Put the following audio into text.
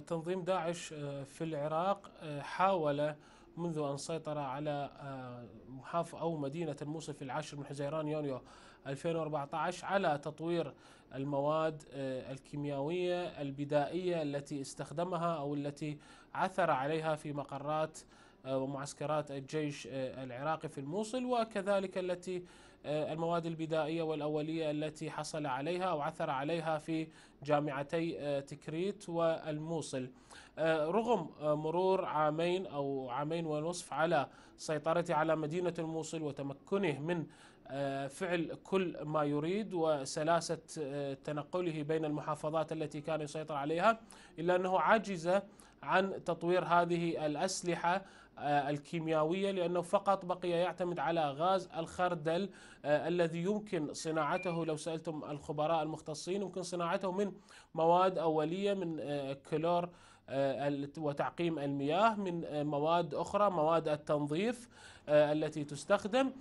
تنظيم داعش آه، في العراق آه، حاول منذ أن سيطر على آه، محافظة أو مدينة الموصل في العاشر من حزيران يونيو 2014 على تطوير المواد الكيميائية البدائية التي استخدمها أو التي عثر عليها في مقرات آه، ومعسكرات الجيش آه، العراقي في الموصل وكذلك التي آه، المواد البدائية والأولية التي حصل عليها أو عثر عليها في جامعتي تكريت والموصل رغم مرور عامين أو عامين ونصف على سيطرته على مدينة الموصل وتمكنه من آه، فعل كل ما يريد وسلاسة آه، تنقله بين المحافظات التي كان يسيطر عليها إلا أنه عجز عن تطوير هذه الأسلحة آه، الكيميائية لأنه فقط بقي يعتمد على غاز الخردل الذي يمكن صناعته لو سألتم الخبراء المختصين يمكن صناعته من مواد أولية من كلور وتعقيم المياه من مواد أخرى مواد التنظيف التي تستخدم